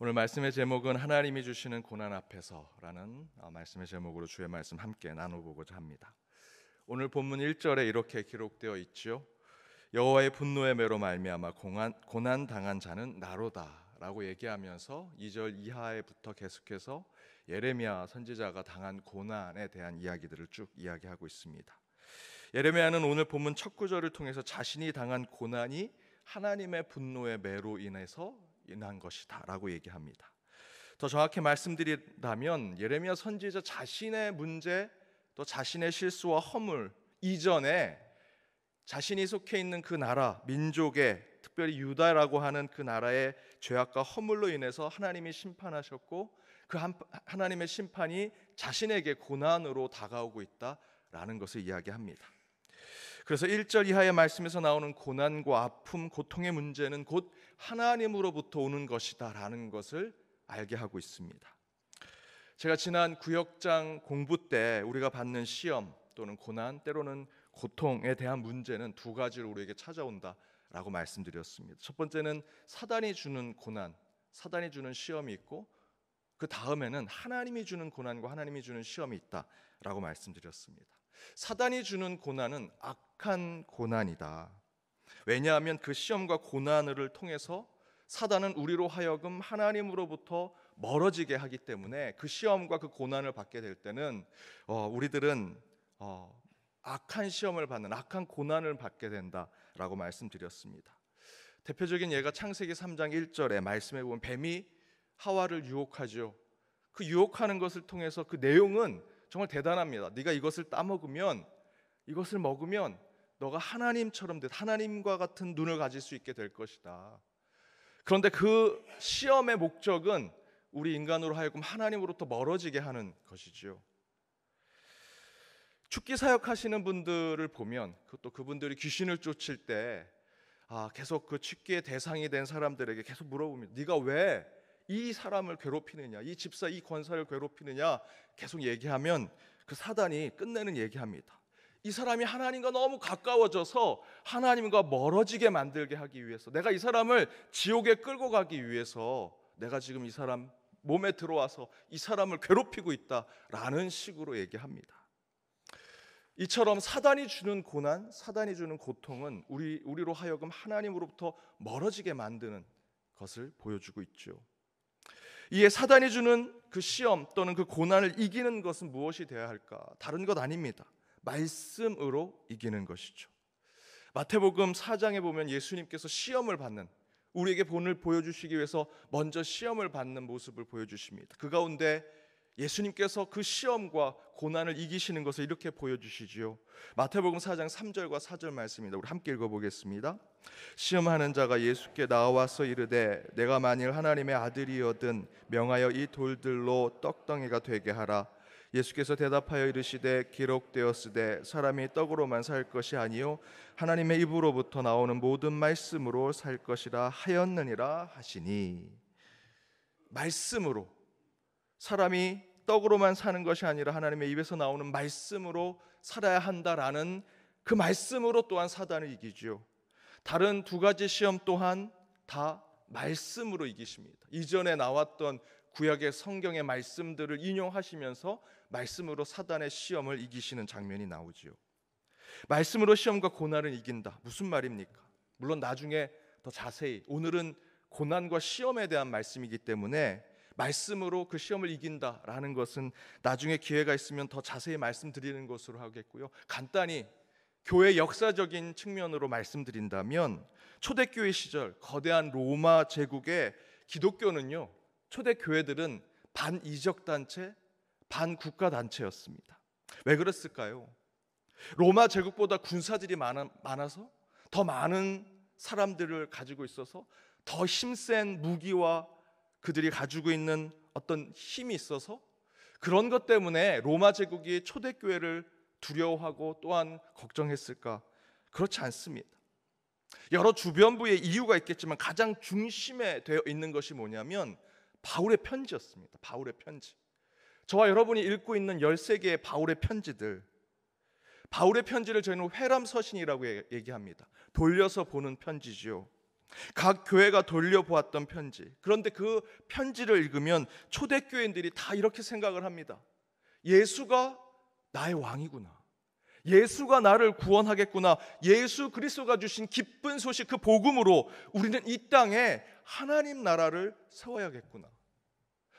오늘 말씀의 제목은 하나님이 주시는 고난 앞에서라는 어, 말씀의 제목으로 주의 말씀 함께 나눠보고자 합니다. 오늘 본문 1절에 이렇게 기록되어 있지요. 여호와의 분노의 매로 말미암아 고난 당한 자는 나로다라고 얘기하면서 2절 이하에부터 계속해서 예레미야 선지자가 당한 고난에 대한 이야기들을 쭉 이야기하고 있습니다. 예레미야는 오늘 본문 첫 구절을 통해서 자신이 당한 고난이 하나님의 분노의 매로 인해서 인한 것이다라고 얘기합니다. 더 정확히 말씀드리라면 예레미야 선지자 자신의 문제 또 자신의 실수와 허물 이전에 자신이 속해 있는 그 나라 민족의 특별히 유다라고 하는 그 나라의 죄악과 허물로 인해서 하나님이 심판하셨고 그 하나님의 심판이 자신에게 고난으로 다가오고 있다라는 것을 이야기합니다. 그래서 1절 이하의 말씀에서 나오는 고난과 아픔, 고통의 문제는 곧 하나님으로부터 오는 것이다라는 것을 알게 하고 있습니다. 제가 지난 구역장 공부 때 우리가 받는 시험 또는 고난 때로는 고통에 대한 문제는 두 가지로 우리에게 찾아온다라고 말씀드렸습니다. 첫 번째는 사단이 주는 고난, 사단이 주는 시험이 있고 그 다음에는 하나님이 주는 고난과 하나님이 주는 시험이 있다라고 말씀드렸습니다. 사단이 주는 고난은 악한 고난이다. 왜냐하면 그 시험과 고난을 통해서 사단은 우리로 하여금 하나님으로부터 멀어지게 하기 때문에 그 시험과 그 고난을 받게 될 때는 어, 우리들은 어, 악한 시험을 받는 악한 고난을 받게 된다라고 말씀드렸습니다. 대표적인 예가 창세기 3장 1절에 말씀해 보면 뱀이 하와를 유혹하죠. 그 유혹하는 것을 통해서 그 내용은 정말 대단합니다. 네가 이것을 따먹으면 이것을 먹으면 너가 하나님처럼 돼 하나님과 같은 눈을 가질 수 있게 될 것이다. 그런데 그 시험의 목적은 우리 인간으로 하여금 하나님으로부터 멀어지게 하는 것이지요. 축기 사역하시는 분들을 보면 또 그분들이 귀신을 쫓을 때 아, 계속 그 축기의 대상이 된 사람들에게 계속 물어봅니다. 네가 왜 이 사람을 괴롭히느냐, 이 집사, 이 권사를 괴롭히느냐 계속 얘기하면 그 사단이 끝내는 얘기합니다. 이 사람이 하나님과 너무 가까워져서 하나님과 멀어지게 만들게 하기 위해서 내가 이 사람을 지옥에 끌고 가기 위해서 내가 지금 이 사람 몸에 들어와서 이 사람을 괴롭히고 있다라는 식으로 얘기합니다. 이처럼 사단이 주는 고난, 사단이 주는 고통은 우리 우리로 하여금 하나님으로부터 멀어지게 만드는 것을 보여주고 있죠. 이에 사단이 주는 그 시험 또는 그 고난을 이기는 것은 무엇이 되어야 할까? 다른 것 아닙니다. 말씀으로 이기는 것이죠. 마태복음 4장에 보면 예수님께서 시험을 받는 우리에게 본을 보여주시기 위해서 먼저 시험을 받는 모습을 보여주십니다. 그 가운데 예수님께서 그 시험과 고난을 이기시는 것을 이렇게 보여주시지요. 마태복음 4장 3절과 4절 말씀입니다. 우리 함께 읽어보겠습니다. 시험하는 자가 예수께 나와서 이르되 내가 만일 하나님의 아들이어든 명하여 이 돌들로 떡덩이가 되게 하라. 예수께서 대답하여 이르시되 기록되었으되 사람이 떡으로만 살 것이 아니요 하나님의 입으로부터 나오는 모든 말씀으로 살 것이라 하였느니라 하시니 말씀으로 사람이 떡으로만 사는 것이 아니라 하나님의 입에서 나오는 말씀으로 살아야 한다라는 그 말씀으로 또한 사단을 이기지요. 다른 두 가지 시험 또한 다 말씀으로 이기십니다. 이전에 나왔던 구약의 성경의 말씀들을 인용하시면서 말씀으로 사단의 시험을 이기시는 장면이 나오지요. 말씀으로 시험과 고난을 이긴다. 무슨 말입니까? 물론 나중에 더 자세히 오늘은 고난과 시험에 대한 말씀이기 때문에 말씀으로 그 시험을 이긴다라는 것은 나중에 기회가 있으면 더 자세히 말씀드리는 것으로 하겠고요. 간단히 교회 역사적인 측면으로 말씀드린다면 초대교회 시절 거대한 로마 제국의 기독교는요. 초대 교회들은 반이적 단체, 반국가 단체였습니다. 왜 그랬을까요? 로마 제국보다 군사들이 많아, 많아서 더 많은 사람들을 가지고 있어서 더 힘센 무기와 그들이 가지고 있는 어떤 힘이 있어서 그런 것 때문에 로마 제국이 초대 교회를 두려워하고 또한 걱정했을까? 그렇지 않습니다. 여러 주변부의 이유가 있겠지만 가장 중심에 되어 있는 것이 뭐냐면 바울의 편지였습니다. 바울의 편지. 저와 여러분이 읽고 있는 13개의 바울의 편지들. 바울의 편지를 저희는 회람 서신이라고 얘기합니다. 돌려서 보는 편지지요. 각 교회가 돌려보았던 편지. 그런데 그 편지를 읽으면 초대 교인들이 다 이렇게 생각을 합니다. 예수가 나의 왕이구나. 예수가 나를 구원하겠구나. 예수 그리스도가 주신 기쁜 소식 그 복음으로 우리는 이 땅에 하나님 나라를 세워야겠구나.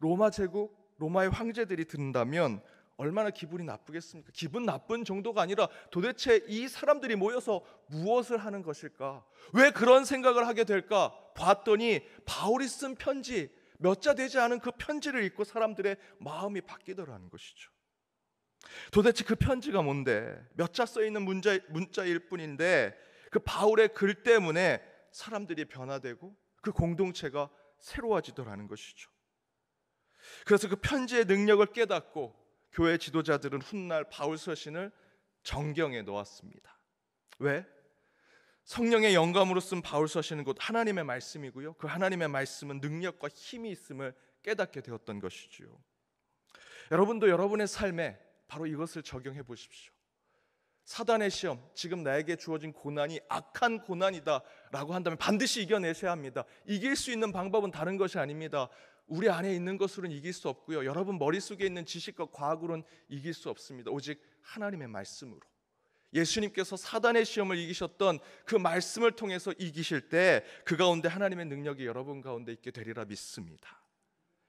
로마 제국, 로마의 황제들이 든다면 얼마나 기분이 나쁘겠습니까? 기분 나쁜 정도가 아니라 도대체 이 사람들이 모여서 무엇을 하는 것일까? 왜 그런 생각을 하게 될까? 봤더니 바울이 쓴 편지, 몇 자 되지 않은 그 편지를 읽고 사람들의 마음이 바뀌더라는 것이죠. 도대체 그 편지가 뭔데? 몇 자써 있는 문자, 문자일 뿐인데 그 바울의 글 때문에 사람들이 변화되고 그 공동체가 새로워지더라는 것이죠. 그래서 그 편지의 능력을 깨닫고 교회 지도자들은 훗날 바울 서신을 정경에 놓았습니다 왜? 성령의 영감으로 쓴 바울 서신은 곧 하나님의 말씀이고요. 그 하나님의 말씀은 능력과 힘이 있음을 깨닫게 되었던 것이지요. 여러분도 여러분의 삶에 바로 이것을 적용해 보십시오. 사단의 시험, 지금 나에게 주어진 고난이 악한 고난이다 라고 한다면 반드시 이겨내셔야 합니다. 이길 수 있는 방법은 다른 것이 아닙니다. 우리 안에 있는 것으로는 이길 수 없고요. 여러분 머릿속에 있는 지식과 과학으로는 이길 수 없습니다. 오직 하나님의 말씀으로. 예수님께서 사단의 시험을 이기셨던 그 말씀을 통해서 이기실 때 그 가운데 하나님의 능력이 여러분 가운데 있게 되리라 믿습니다.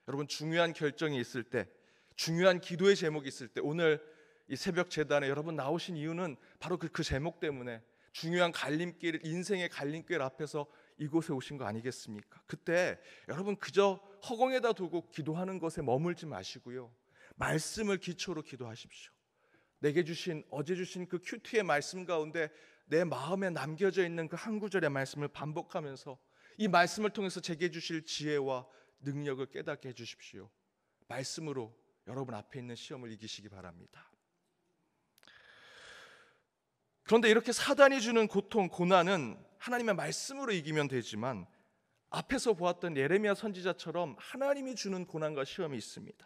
여러분 중요한 결정이 있을 때, 중요한 기도의 제목이 있을 때 오늘 이 새벽 재단에 여러분 나오신 이유는 바로 그, 그 제목 때문에 중요한 갈림길, 인생의 갈림길 앞에서 이곳에 오신 거 아니겠습니까? 그때 여러분 그저 허공에다 두고 기도하는 것에 머물지 마시고요. 말씀을 기초로 기도하십시오. 내게 주신 어제 주신 그 큐티의 말씀 가운데 내 마음에 남겨져 있는 그 한 구절의 말씀을 반복하면서 이 말씀을 통해서 제게 주실 지혜와 능력을 깨닫게 해 주십시오. 말씀으로 여러분 앞에 있는 시험을 이기시기 바랍니다. 그런데 이렇게 사단이 주는 고통, 고난은 하나님의 말씀으로 이기면 되지만 앞에서 보았던 예레미야 선지자처럼 하나님이 주는 고난과 시험이 있습니다.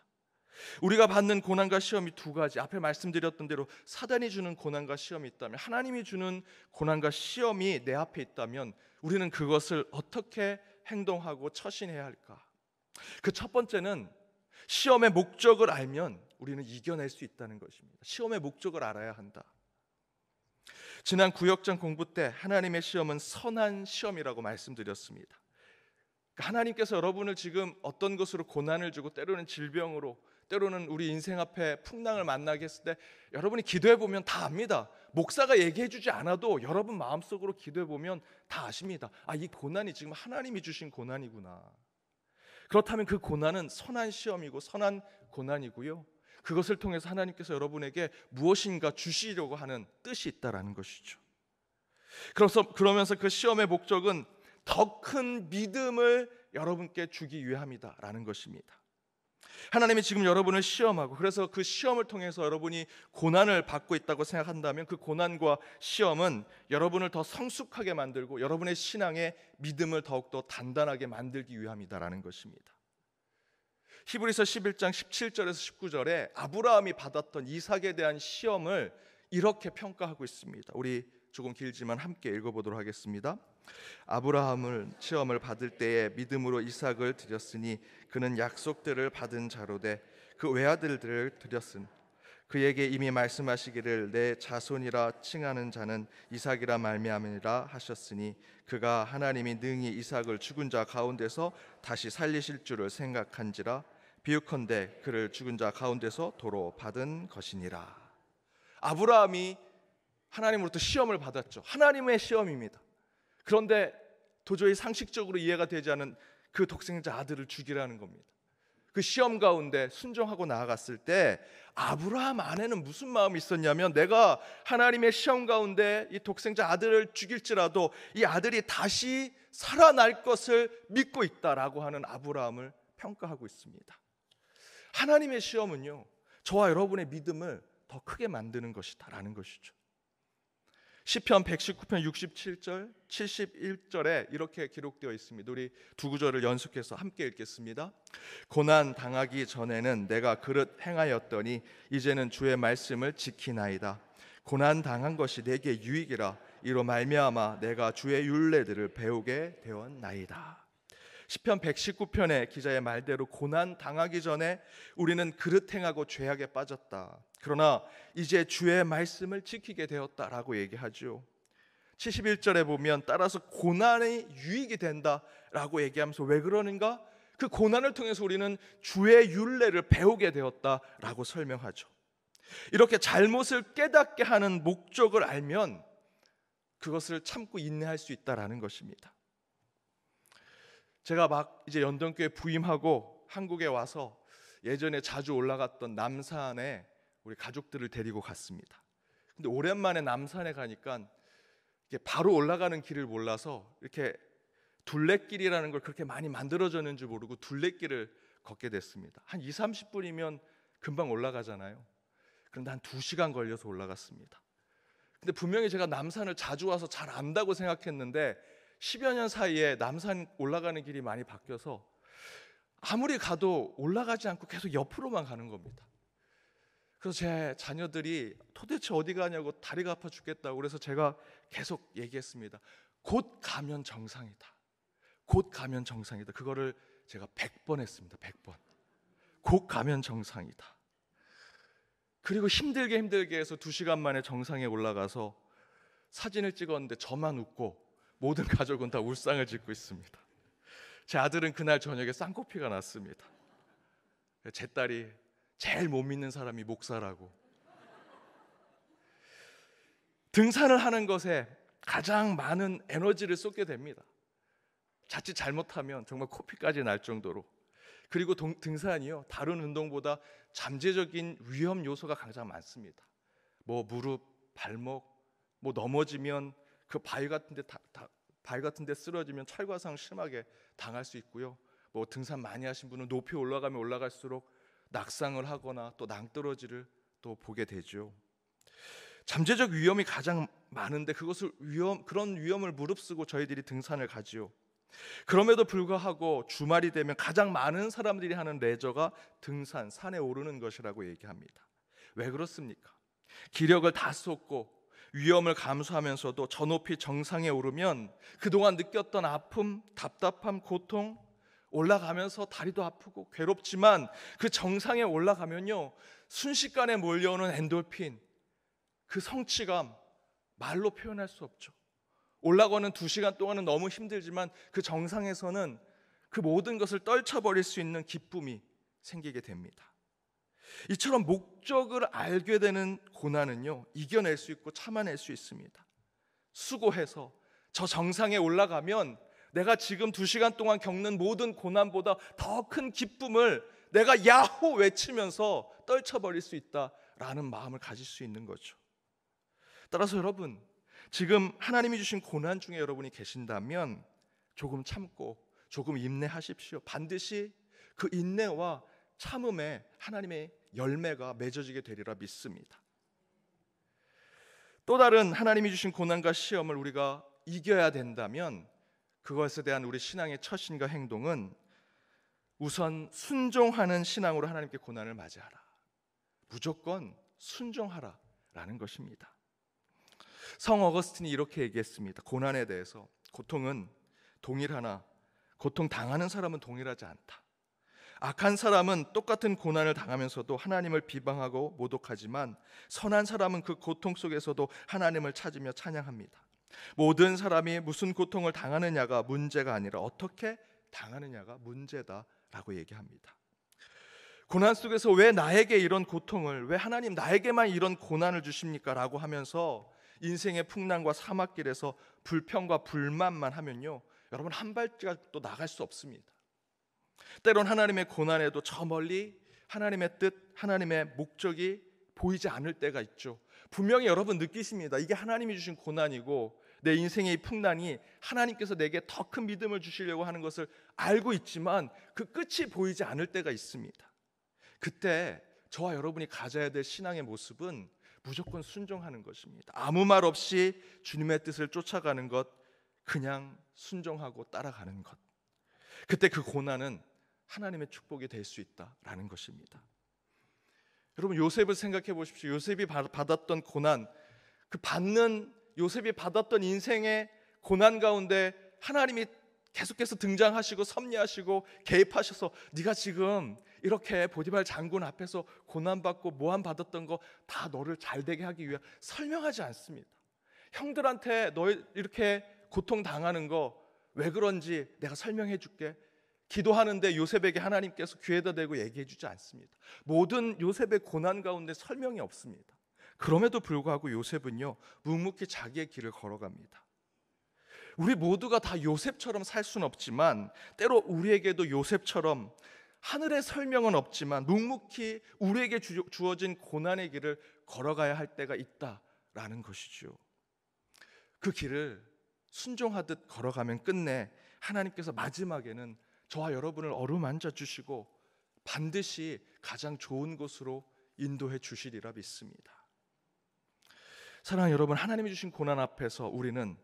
우리가 받는 고난과 시험이 두 가지. 앞에 말씀드렸던 대로 사단이 주는 고난과 시험이 있다면 하나님이 주는 고난과 시험이 내 앞에 있다면 우리는 그것을 어떻게 행동하고 처신해야 할까? 그 첫 번째는 시험의 목적을 알면 우리는 이겨낼 수 있다는 것입니다. 시험의 목적을 알아야 한다. 지난 구역장 공부 때 하나님의 시험은 선한 시험이라고 말씀드렸습니다. 그러니까 하나님께서 여러분을 지금 어떤 것으로 고난을 주고 때로는 질병으로 때로는 우리 인생 앞에 풍랑을 만나게 했을 때 여러분이 기도해 보면 다 압니다. 목사가 얘기해 주지 않아도 여러분 마음속으로 기도해 보면 다 아십니다. 아, 이 고난이 지금 하나님이 주신 고난이구나. 그렇다면 그 고난은 선한 시험이고 선한 고난이고요. 그것을 통해서 하나님께서 여러분에게 무엇인가 주시려고 하는 뜻이 있다라는 것이죠. 그래서 그러면서 그 시험의 목적은 더 큰 믿음을 여러분께 주기 위함이다라는 것입니다. 하나님이 지금 여러분을 시험하고 그래서 그 시험을 통해서 여러분이 고난을 받고 있다고 생각한다면 그 고난과 시험은 여러분을 더 성숙하게 만들고 여러분의 신앙의 믿음을 더욱더 단단하게 만들기 위함이다라는 것입니다. 히브리서 11장 17절에서 19절에 아브라함이 받았던 이삭에 대한 시험을 이렇게 평가하고 있습니다. 우리 조금 길지만 함께 읽어보도록 하겠습니다. 아브라함을 시험을 받을 때에 믿음으로 이삭을 드렸으니 그는 약속들을 받은 자로되 그 외아들들을 드렸음 그에게 이미 말씀하시기를 내 자손이라 칭하는 자는 이삭이라 말미암으라 하셨으니 그가 하나님이 능히 이삭을 죽은 자 가운데서 다시 살리실 줄을 생각한지라 비유컨대 그를 죽은 자 가운데서 도로 받은 것이니라. 아브라함이 하나님으로부터 시험을 받았죠. 하나님의 시험입니다. 그런데 도저히 상식적으로 이해가 되지 않은 그 독생자 아들을 죽이라는 겁니다. 그 시험 가운데 순종하고 나아갔을 때 아브라함 안에는 무슨 마음이 있었냐면 내가 하나님의 시험 가운데 이 독생자 아들을 죽일지라도 이 아들이 다시 살아날 것을 믿고 있다라고 하는 아브라함을 평가하고 있습니다. 하나님의 시험은요, 저와 여러분의 믿음을 더 크게 만드는 것이다라는 것이죠. 시편 119편 67절, 71절에 이렇게 기록되어 있습니다. 우리 두 구절을 연속해서 함께 읽겠습니다. 고난 당하기 전에는 내가 그릇 행하였더니 이제는 주의 말씀을 지키나이다. 고난 당한 것이 내게 유익이라 이로 말미암아 내가 주의 율례들을 배우게 되었나이다. 시편 119편의 기자의 말대로 고난 당하기 전에 우리는 그릇 행하고 죄악에 빠졌다. 그러나 이제 주의 말씀을 지키게 되었다라고 얘기하죠. 71절에 보면 따라서 고난의 유익이 된다라고 얘기하면서 왜 그러는가? 그 고난을 통해서 우리는 주의 윤례를 배우게 되었다라고 설명하죠. 이렇게 잘못을 깨닫게 하는 목적을 알면 그것을 참고 인내할 수 있다라는 것입니다. 제가 막 이제 연동교회 부임하고 한국에 와서 예전에 자주 올라갔던 남산에 우리 가족들을 데리고 갔습니다. 근데 오랜만에 남산에 가니까 바로 올라가는 길을 몰라서 이렇게 둘레길이라는 걸 그렇게 많이 만들어졌는지 모르고 둘레길을 걷게 됐습니다. 한 2, 30분이면 금방 올라가잖아요. 그런데 한 2시간 걸려서 올라갔습니다. 근데 분명히 제가 남산을 자주 와서 잘 안다고 생각했는데 1 0여년 사이에 남산 올라가는 길이 많이 바뀌어서 아무리 가도 올라가지 않고 계속 옆으로만 가는 겁니다. 그래서 제 자녀들이 도대체 어디 가냐고 다리가 아파 죽겠다고 그래서 제가 계속 얘기했습니다. 곧 가면 정상이다. 곧 가면 정상이다. 그거를 제가 100번 했습니다. 100번. 곧 가면 정상이다. 그리고 힘들게 힘들게 해서 2시간 만에 정상에 올라가서 사진을 찍었는데 저만 웃고 모든 가족은 다 울상을 짓고 있습니다. 제 아들은 그날 저녁에 쌍코피가 났습니다. 제 딸이 제일 못 믿는 사람이 목사라고. 등산을 하는 것에 가장 많은 에너지를 쏟게 됩니다. 자칫 잘못하면 정말 코피까지 날 정도로. 그리고 동, 등산이요. 다른 운동보다 잠재적인 위험 요소가 가장 많습니다. 뭐 무릎, 발목, 뭐 넘어지면 그 바위 같은데 다, 다, 바위 같은데 쓰러지면 찰과상 심하게 당할 수 있고요. 뭐 등산 많이 하신 분은 높이 올라가면 올라갈수록 낙상을 하거나 또 낭떠러지를 또 보게 되죠. 잠재적 위험이 가장 많은데 그것을 위험 그런 위험을 무릅쓰고 저희들이 등산을 가지요. 그럼에도 불구하고 주말이 되면 가장 많은 사람들이 하는 레저가 등산, 산에 오르는 것이라고 얘기합니다. 왜 그렇습니까? 기력을 다 쏟고 위험을 감수하면서도 저 높이 정상에 오르면 그동안 느꼈던 아픔, 답답함, 고통 올라가면서 다리도 아프고 괴롭지만 그 정상에 올라가면요. 순식간에 몰려오는 엔돌핀, 그 성취감 말로 표현할 수 없죠. 올라가는 두 시간 동안은 너무 힘들지만 그 정상에서는 그 모든 것을 떨쳐버릴 수 있는 기쁨이 생기게 됩니다. 이처럼 목적을 알게 되는 고난은요, 이겨낼 수 있고 참아낼 수 있습니다. 수고해서 저 정상에 올라가면 내가 지금 두 시간 동안 겪는 모든 고난보다 더 큰 기쁨을 내가 야호 외치면서 떨쳐버릴 수 있다라는 마음을 가질 수 있는 거죠. 따라서 여러분, 지금 하나님이 주신 고난 중에 여러분이 계신다면 조금 참고 조금 인내하십시오. 반드시 그 인내와 참음에 하나님의 열매가 맺어지게 되리라 믿습니다. 또 다른 하나님이 주신 고난과 시험을 우리가 이겨야 된다면 그것에 대한 우리 신앙의 처신과 행동은 우선 순종하는 신앙으로 하나님께 고난을 맞이하라. 무조건 순종하라라는 것입니다. 성 어거스틴이 이렇게 얘기했습니다. 고난에 대해서 고통은 동일하나 고통 당하는 사람은 동일하지 않다. 악한 사람은 똑같은 고난을 당하면서도 하나님을 비방하고 모독하지만 선한 사람은 그 고통 속에서도 하나님을 찾으며 찬양합니다. 모든 사람이 무슨 고통을 당하느냐가 문제가 아니라 어떻게 당하느냐가 문제다라고 얘기합니다. 고난 속에서 왜 나에게 이런 고통을 왜 하나님 나에게만 이런 고난을 주십니까라고 하면서 인생의 풍랑과 사막길에서 불평과 불만만 하면요. 여러분 한 발짝도 나갈 수 없습니다. 때론 하나님의 고난에도 저 멀리 하나님의 뜻, 하나님의 목적이 보이지 않을 때가 있죠. 분명히 여러분 느끼십니다. 이게 하나님이 주신 고난이고 내 인생의 풍난이 하나님께서 내게 더 큰 믿음을 주시려고 하는 것을 알고 있지만 그 끝이 보이지 않을 때가 있습니다. 그때 저와 여러분이 가져야 될 신앙의 모습은 무조건 순종하는 것입니다. 아무 말 없이 주님의 뜻을 쫓아가는 것, 그냥 순종하고 따라가는 것. 그때 그 고난은 하나님의 축복이 될 수 있다라는 것입니다. 여러분 요셉을 생각해 보십시오. 요셉이 받았던 고난, 그 받는 요셉이 받았던 인생의 고난 가운데 하나님이 계속해서 등장하시고 섭리하시고 개입하셔서 네가 지금 이렇게 보디발 장군 앞에서 고난받고 모함 받았던 거 다 너를 잘 되게 하기 위해 설명하지 않습니다. 형들한테 너 이렇게 고통 당하는 거왜 그런지 내가 설명해 줄게. 기도하는데 요셉에게 하나님께서 귀에다 대고 얘기해 주지 않습니다. 모든 요셉의 고난 가운데 설명이 없습니다. 그럼에도 불구하고 요셉은요, 묵묵히 자기의 길을 걸어갑니다. 우리 모두가 다 요셉처럼 살 수는 없지만, 때로 우리에게도 요셉처럼 하늘의 설명은 없지만, 묵묵히 우리에게 주어진 고난의 길을 걸어가야 할 때가 있다라는 것이죠. 그 길을 순종하듯 걸어가면 끝내 하나님께서 마지막에는 저와 여러분을 어루만져 주시고 반드시 가장 좋은 곳으로 인도해 주시리라 믿습니다. 사랑 여러분, 하나님이 주신 고난 앞에서 우리는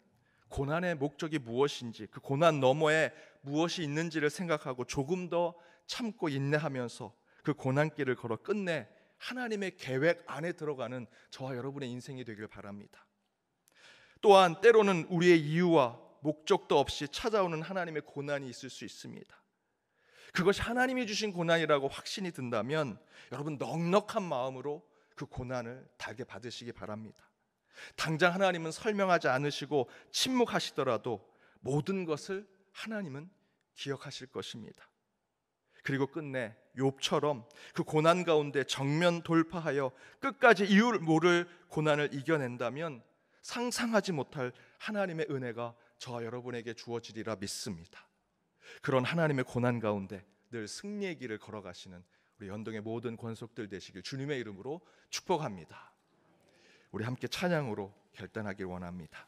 고난의 목적이 무엇인지 그 고난 너머에 무엇이 있는지를 생각하고 조금 더 참고 인내하면서 그 고난길을 걸어 끝내 하나님의 계획 안에 들어가는 저와 여러분의 인생이 되길 바랍니다. 또한 때로는 우리의 이유와 목적도 없이 찾아오는 하나님의 고난이 있을 수 있습니다. 그것이 하나님이 주신 고난이라고 확신이 든다면 여러분 넉넉한 마음으로 그 고난을 달게 받으시기 바랍니다. 당장 하나님은 설명하지 않으시고 침묵하시더라도 모든 것을 하나님은 기억하실 것입니다. 그리고 끝내 욥처럼 그 고난 가운데 정면 돌파하여 끝까지 이유를 모를 고난을 이겨낸다면 상상하지 못할 하나님의 은혜가 저와 여러분에게 주어지리라 믿습니다. 그런 하나님의 고난 가운데 늘 승리의 길을 걸어가시는 우리 연동의 모든 권속들 되시길 주님의 이름으로 축복합니다. 우리 함께 찬양으로 결단하길 원합니다.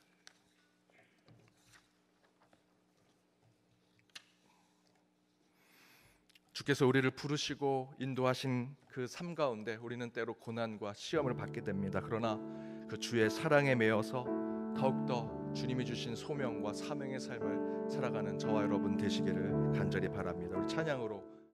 주께서 우리를 부르시고 인도하신 그 삶 가운데 우리는 때로 고난과 시험을 받게 됩니다. 그러나 그 주의 사랑에 매어서 더욱더 주님이 주신 소명과 사명의 삶을 살아가는 저와 여러분 되시기를 간절히 바랍니다. 우리 찬양으로